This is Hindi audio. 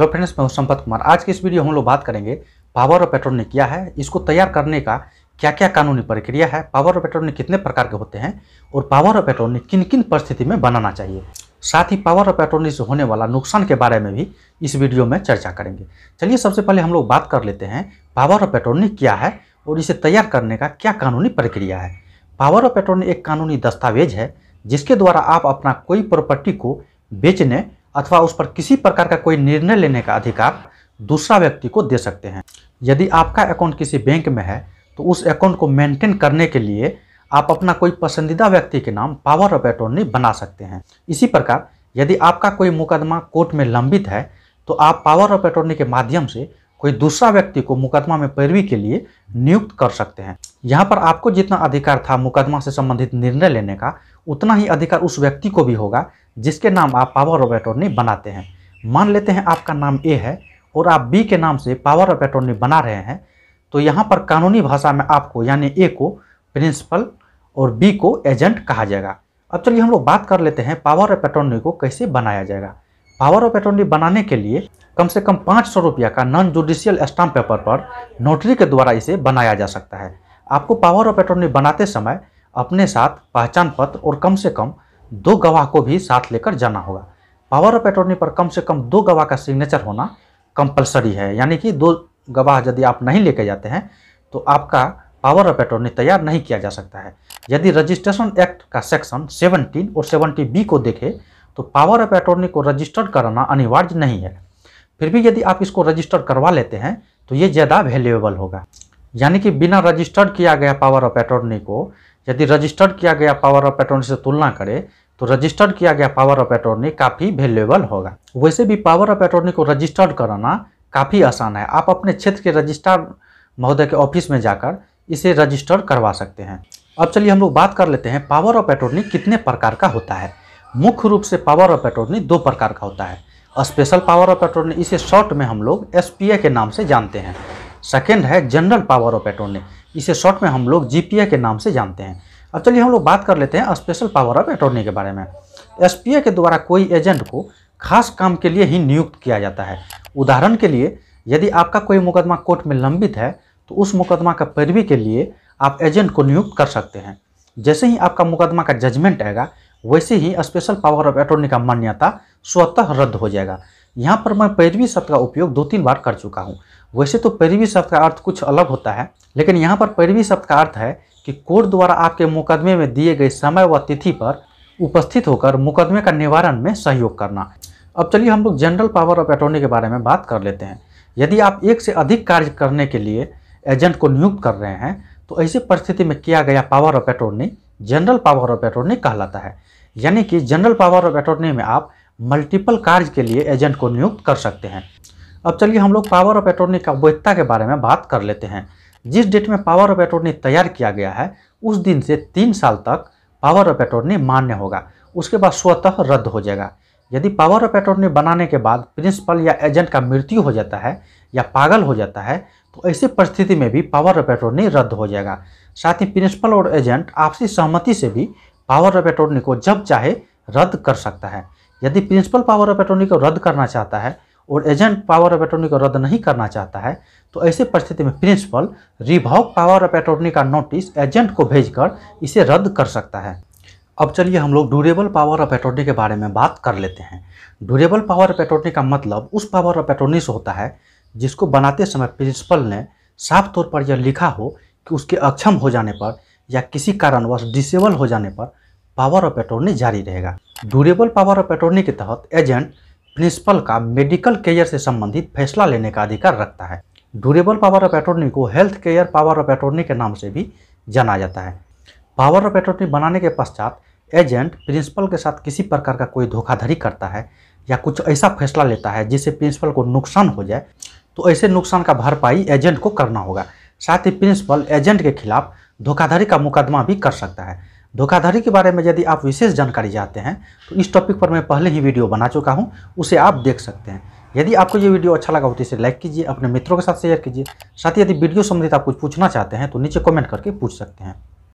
हेलो फ्रेंड्स मैं हूं संपत कुमार आज के इस वीडियो हम लोग बात करेंगे पावर और पेट्रोल ने किया है इसको तैयार करने का क्या क्या कानूनी प्रक्रिया है पावर और पेट्रोल ने कितने प्रकार के होते हैं और पावर और पेट्रोल ने किन किन परिस्थिति में बनाना चाहिए साथ ही पावर और पेट्रोल से होने वाला नुकसान के बारे में भी इस वीडियो में चर्चा करेंगे चलिए सबसे पहले हम लोग बात कर लेते हैं पावर और पेट्रोल ने क्या है और इसे तैयार करने का क्या कानूनी प्रक्रिया है पावर और पेट्रोल एक कानूनी दस्तावेज है जिसके द्वारा आप अपना कोई प्रॉपर्टी को बेचने अथवा उस पर किसी प्रकार का कोई निर्णय लेने का अधिकार दूसरा व्यक्ति को दे सकते हैं यदि आपका अकाउंट किसी बैंक में है तो उस अकाउंट को मेंटेन करने के लिए आप अपना कोई पसंदीदा व्यक्ति के नाम पावर ऑफ अटोर्नी बना सकते हैं इसी प्रकार यदि आपका कोई मुकदमा कोर्ट में लंबित है तो आप पावर ऑफ अटोर्नी के माध्यम से कोई दूसरा व्यक्ति को मुकदमा में पैरवी के लिए नियुक्त कर सकते हैं यहाँ पर आपको जितना अधिकार था मुकदमा से संबंधित निर्णय लेने का उतना ही अधिकार उस व्यक्ति को भी होगा जिसके नाम आप पावर ऑफ अटोर्नी बनाते हैं मान लेते हैं आपका नाम ए है और आप बी के नाम से पावर ऑफ अटोर्नी बना रहे हैं तो यहाँ पर कानूनी भाषा में आपको यानी ए को प्रिंसिपल और बी को एजेंट कहा जाएगा अब चलिए हम लोग बात कर लेते हैं पावर ऑफ अटोर्नी को कैसे बनाया जाएगा पावर ऑफ अटोर्नी बनाने के लिए कम से कम पाँच सौ रुपया का नॉन जुडिशियल स्टाम्प पेपर पर नोटरी के द्वारा इसे बनाया जा सकता है आपको पावर ऑफ अटॉर्नी बनाते समय अपने साथ पहचान पत्र और कम से कम दो गवाह को भी साथ लेकर जाना होगा पावर ऑफ अटॉर्नी पर कम से कम दो गवाह का सिग्नेचर होना कंपलसरी है यानी कि दो गवाह यदि आप नहीं लेके जाते हैं तो आपका पावर ऑफ अटॉर्नी तैयार नहीं किया जा सकता है यदि रजिस्ट्रेशन एक्ट का सेक्शन 17 और 70 बी को देखें तो पावर ऑफ अटॉर्नी को रजिस्टर्ड कराना अनिवार्य नहीं है फिर भी यदि आप इसको रजिस्टर करवा लेते हैं तो ये ज़्यादा वैल्यूएबल होगा यानी कि बिना रजिस्टर्ड किया गया पावर ऑफ अटॉर्नी को यदि रजिस्टर्ड किया गया पावर ऑफ अटॉर्नी से तुलना करें तो रजिस्टर्ड किया गया पावर ऑफ अटॉर्नी काफ़ी वैल्यूएबल होगा वैसे भी पावर ऑफ अटॉर्नी को रजिस्टर्ड कराना काफ़ी आसान है आप अपने क्षेत्र के रजिस्ट्रार महोदय के ऑफिस में जाकर इसे रजिस्टर करवा सकते हैं अब चलिए हम लोग बात कर लेते हैं पावर ऑफ अटॉर्नी कितने प्रकार का होता है मुख्य रूप से पावर ऑफ अटॉर्नी दो प्रकार का होता है स्पेशल पावर ऑफ एटॉर्नी इसे शॉर्ट में हम लोग एस के नाम से जानते हैं सेकेंड है जनरल पावर ऑफ एटोर्नी इसे शॉर्ट में हम लोग जी के नाम से जानते हैं अब चलिए हम लोग बात कर लेते हैं स्पेशल पावर ऑफ एटोर्नी के बारे में एस के द्वारा कोई एजेंट को खास काम के लिए ही नियुक्त किया जाता है उदाहरण के लिए यदि आपका कोई मुकदमा कोर्ट में लंबित है तो उस मुकदमा का पैरवी के लिए आप एजेंट को नियुक्त कर सकते हैं जैसे ही आपका मुकदमा का जजमेंट आएगा वैसे ही स्पेशल पावर ऑफ अटोर्नी का मान्यता स्वतः रद्द हो जाएगा यहाँ पर मैं पैरवी शब्द का उपयोग दो तीन बार कर चुका हूँ वैसे तो पैरवी शब्द का अर्थ कुछ अलग होता है लेकिन यहाँ पर पैरवी शब्द का अर्थ है कि कोर्ट द्वारा आपके मुकदमे में दिए गए समय व तिथि पर उपस्थित होकर मुकदमे का निवारण में सहयोग करना अब चलिए हम लोग जनरल पावर ऑफ अटोर्नी के बारे में बात कर लेते हैं यदि आप एक से अधिक कार्य करने के लिए एजेंट को नियुक्त कर रहे हैं तो ऐसी परिस्थिति में किया गया power of attorney general power of attorney कहलाता है यानी कि जनरल पावर ऑफ अटोर्नी में आप मल्टीपल कार्य के लिए एजेंट को नियुक्त कर सकते हैं अब चलिए हम लोग पावर ऑफ अटोर्नी का वैधता के बारे में बात कर लेते हैं जिस डेट में पावर ऑफ अटोर्नी तैयार किया गया है उस दिन से तीन साल तक पावर ऑफ अटोर्नी मान्य होगा उसके बाद स्वतः रद्द हो जाएगा यदि पावर ऑफ अटोर्नी बनाने के बाद प्रिंसिपल या एजेंट का मृत्यु हो जाता है या पागल हो जाता है तो ऐसी परिस्थिति में भी पावर ऑफ अटॉर्नी रद्द हो जाएगा साथ ही प्रिंसिपल और एजेंट आपसी सहमति से भी पावर ऑफ अटॉर्नी को जब चाहे रद्द कर सकता है यदि प्रिंसिपल पावर ऑफ अटॉर्नी को रद्द करना चाहता है और एजेंट पावर ऑफ अटॉर्नी को रद्द नहीं करना चाहता है तो ऐसे परिस्थिति में principal revoke power of attorney का नोटिस एजेंट को कर इसे रद्द कर सकता है अब चलिए हम लोग ड्यूरेबल पावर ऑफ अटॉर्नी के बारे में बात कर लेते हैं ड्यूरेबल पावर ऑफ अटॉर्नी का मतलब उस पावर ऑफ अटॉर्नी से होता है जिसको बनाते समय प्रिंसिपल ने साफ तौर पर यह लिखा हो कि उसके अक्षम हो जाने पर या किसी कारणवश डिसेबल हो जाने पर पावर ऑफ अटोर्नी जारी रहेगा ड्यूरेबल पावर ऑफ अटोर्नी के तहत एजेंट प्रिंसिपल का मेडिकल केयर से संबंधित फैसला लेने का अधिकार रखता है ड्यूरेबल पावर ऑफ अटोर्नी को health care power of attorney के नाम से भी जाना जाता है पावर ऑफ अटोर्नी बनाने के पश्चात एजेंट प्रिंसिपल के साथ किसी प्रकार का कोई धोखाधड़ी करता है या कुछ ऐसा फैसला लेता है जिससे प्रिंसिपल को नुकसान हो जाए तो ऐसे नुकसान का भरपाई एजेंट को करना होगा साथ ही प्रिंसिपल एजेंट के खिलाफ धोखाधड़ी का मुकदमा भी कर सकता है धोखाधड़ी के बारे में यदि आप विशेष जानकारी चाहते हैं तो इस टॉपिक पर मैं पहले ही वीडियो बना चुका हूं उसे आप देख सकते हैं यदि आपको ये वीडियो अच्छा लगा हो तो इसे लाइक कीजिए अपने मित्रों के साथ शेयर कीजिए साथ ही यदि वीडियो संबंधित आप कुछ पूछना चाहते हैं तो नीचे कमेंट करके पूछ सकते हैं